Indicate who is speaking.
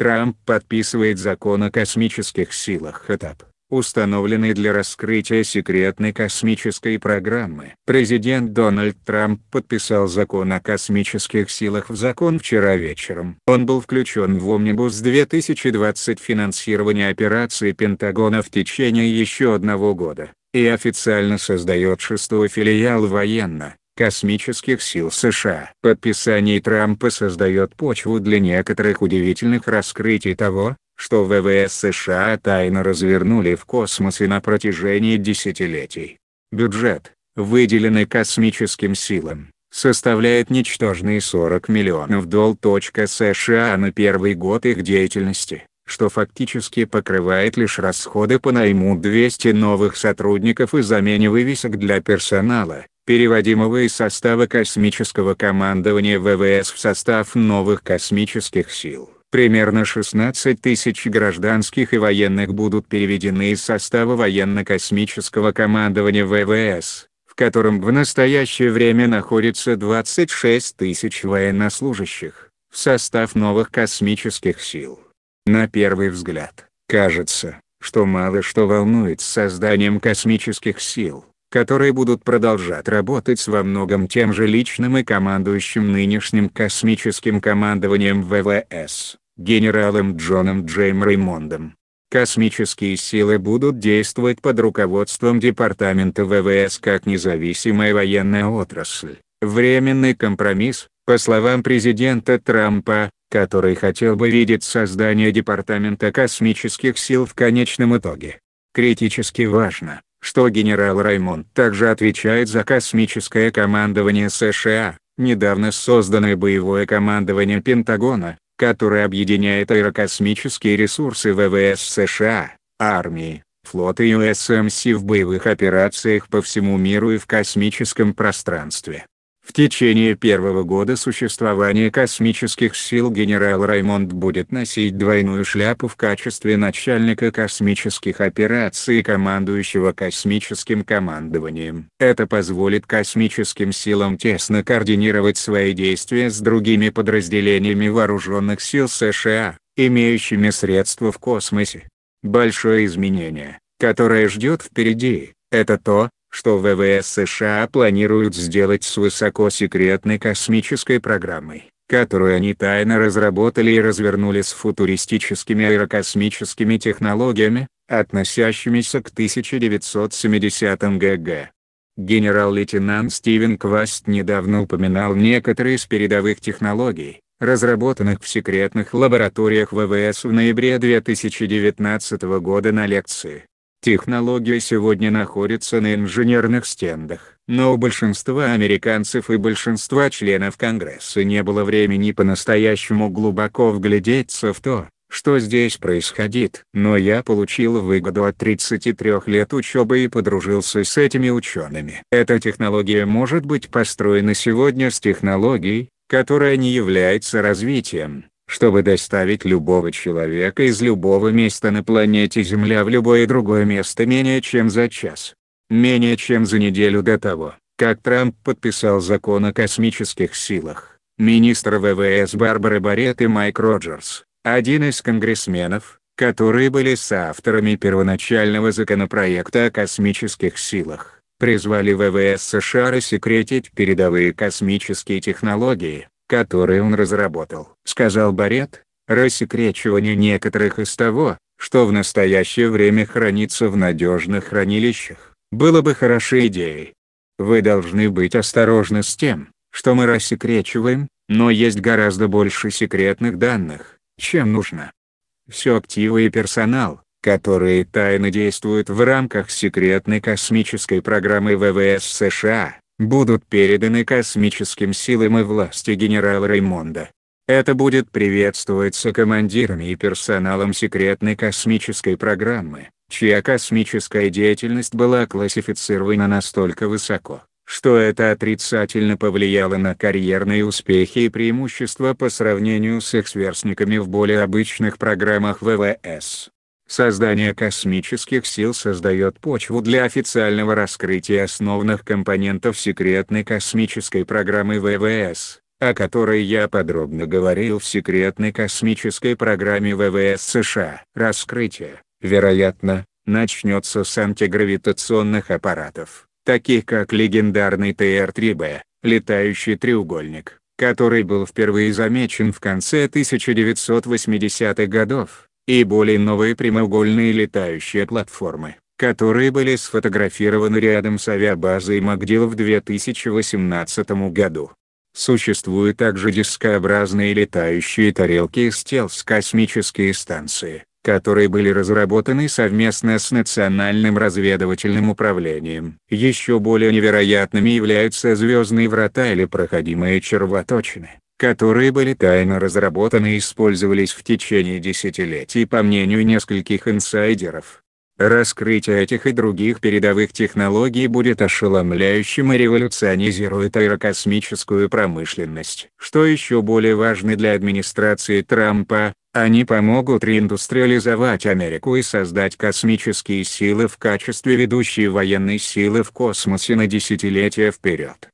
Speaker 1: Трамп подписывает закон о космических силах ЭТАП, установленный для раскрытия секретной космической программы. Президент Дональд Трамп подписал закон о космических силах в закон вчера вечером. Он был включен в Омнибус 2020 финансирование операции Пентагона в течение еще одного года и официально создает шестой филиал военно космических сил США. Подписание Трампа создает почву для некоторых удивительных раскрытий того, что ВВС США тайно развернули в космосе на протяжении десятилетий. Бюджет, выделенный космическим силам, составляет ничтожные 40 миллионов долларов. США на первый год их деятельности, что фактически покрывает лишь расходы по найму 200 новых сотрудников и замене вывесок для персонала, переводимого из состава космического командования ВВС в состав новых космических сил. Примерно 16 тысяч гражданских и военных будут переведены из состава военно-космического командования ВВС, в котором в настоящее время находится 26 тысяч военнослужащих, в состав новых космических сил. На первый взгляд, кажется, что мало что волнует с созданием космических сил которые будут продолжать работать с во многом тем же личным и командующим нынешним космическим командованием ВВС, генералом Джоном Джейм Реймондом. Космические силы будут действовать под руководством Департамента ВВС как независимая военная отрасль. Временный компромисс, по словам президента Трампа, который хотел бы видеть создание Департамента космических сил в конечном итоге. Критически важно, что генерал Раймонд также отвечает за космическое командование США, недавно созданное боевое командование Пентагона, которое объединяет аэрокосмические ресурсы ВВС США, армии, флота и УСМС в боевых операциях по всему миру и в космическом пространстве. В течение первого года существования космических сил генерал Раймонд будет носить двойную шляпу в качестве начальника космических операций и командующего космическим командованием. Это позволит космическим силам тесно координировать свои действия с другими подразделениями вооруженных сил США, имеющими средства в космосе. Большое изменение, которое ждет впереди, это то, что ВВС США планируют сделать с высокосекретной космической программой, которую они тайно разработали и развернули с футуристическими аэрокосмическими технологиями, относящимися к 1970 г.г. Генерал-лейтенант Стивен Кваст недавно упоминал некоторые из передовых технологий, разработанных в секретных лабораториях ВВС в ноябре 2019 года на лекции Технология сегодня находится на инженерных стендах, но у большинства американцев и большинства членов Конгресса не было времени по-настоящему глубоко вглядеться в то, что здесь происходит. Но я получил выгоду от 33 лет учебы и подружился с этими учеными. Эта технология может быть построена сегодня с технологией, которая не является развитием, чтобы доставить любого человека из любого места на планете Земля в любое другое место менее чем за час. Менее чем за неделю до того, как Трамп подписал закон о космических силах, министр ВВС Барбара Барет и Майк Роджерс, один из конгрессменов, которые были соавторами первоначального законопроекта о космических силах, призвали ВВС США рассекретить передовые космические технологии, которые он разработал, сказал Барет, рассекречивание некоторых из того, что в настоящее время хранится в надежных хранилищах, было бы хорошей идеей. Вы должны быть осторожны с тем, что мы рассекречиваем, но есть гораздо больше секретных данных, чем нужно. Все активы и персонал, которые тайно действуют в рамках секретной космической программы ВВС США, будут переданы космическим силам и власти генерала Реймонда. Это будет приветствоваться командирами и персоналом секретной космической программы, чья космическая деятельность была классифицирована настолько высоко, что это отрицательно повлияло на карьерные успехи и преимущества по сравнению с их сверстниками в более обычных программах ВВС. Создание космических сил создает почву для официального раскрытия основных компонентов секретной космической программы ВВС, о которой я подробно говорил в секретной космической программе ВВС США. Раскрытие, вероятно, начнется с антигравитационных аппаратов, таких как легендарный ТР-3Б, летающий треугольник, который был впервые замечен в конце 1980-х годов и более новые прямоугольные летающие платформы, которые были сфотографированы рядом с авиабазой Магдил в 2018 году. Существуют также дискообразные летающие тарелки и стелс космические станции, которые были разработаны совместно с Национальным разведывательным управлением. Еще более невероятными являются звездные врата или проходимые червоточины которые были тайно разработаны и использовались в течение десятилетий по мнению нескольких инсайдеров. Раскрытие этих и других передовых технологий будет ошеломляющим и революционизирует аэрокосмическую промышленность. Что еще более важно для администрации Трампа, они помогут реиндустриализовать Америку и создать космические силы в качестве ведущей военной силы в космосе на десятилетия вперед.